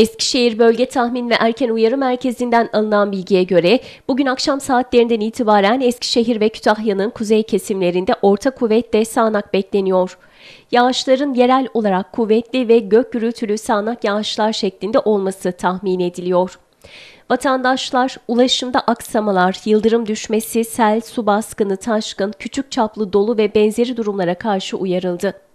Eskişehir Bölge Tahmin ve Erken Uyarı Merkezi'nden alınan bilgiye göre bugün akşam saatlerinden itibaren Eskişehir ve Kütahya'nın kuzey kesimlerinde orta kuvvetli sağanak bekleniyor. Yağışların yerel olarak kuvvetli ve gök gürültülü sağanak yağışlar şeklinde olması tahmin ediliyor. Vatandaşlar ulaşımda aksamalar, yıldırım düşmesi, sel, su baskını, taşkın, küçük çaplı dolu ve benzeri durumlara karşı uyarıldı.